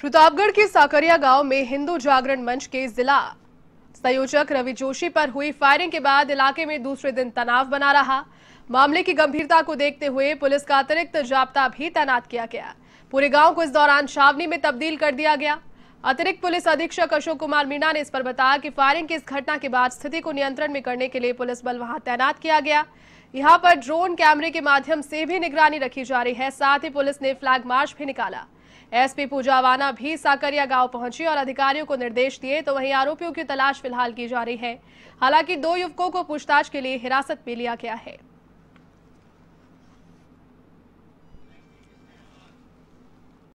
प्रतापगढ़ के साकरिया गांव में हिंदू जागरण मंच के जिला संयोजक रवि जोशी पर हुई फायरिंग के बाद इलाके में दूसरे दिन तनाव बना रहा मामले की गंभीरता को देखते हुए पुलिस का अतिरिक्त जाब्ता भी तैनात किया गया पूरे गांव को इस दौरान छावनी में तब्दील कर दिया गया अतिरिक्त पुलिस अधीक्षक अशोक कुमार मीणा ने इस पर बताया कि फायरिंग की इस घटना के बाद स्थिति को नियंत्रण में करने के लिए पुलिस बल वहां तैनात किया गया यहां पर ड्रोन कैमरे के माध्यम से भी निगरानी रखी जा रही है साथ ही पुलिस ने फ्लैग मार्च भी निकाला एसपी पूजा वाना भी साकरिया गांव पहुंची और अधिकारियों को निर्देश दिए तो वहीं आरोपियों की तलाश फिलहाल की जा रही है हालांकि दो युवकों को पूछताछ के लिए हिरासत में लिया गया है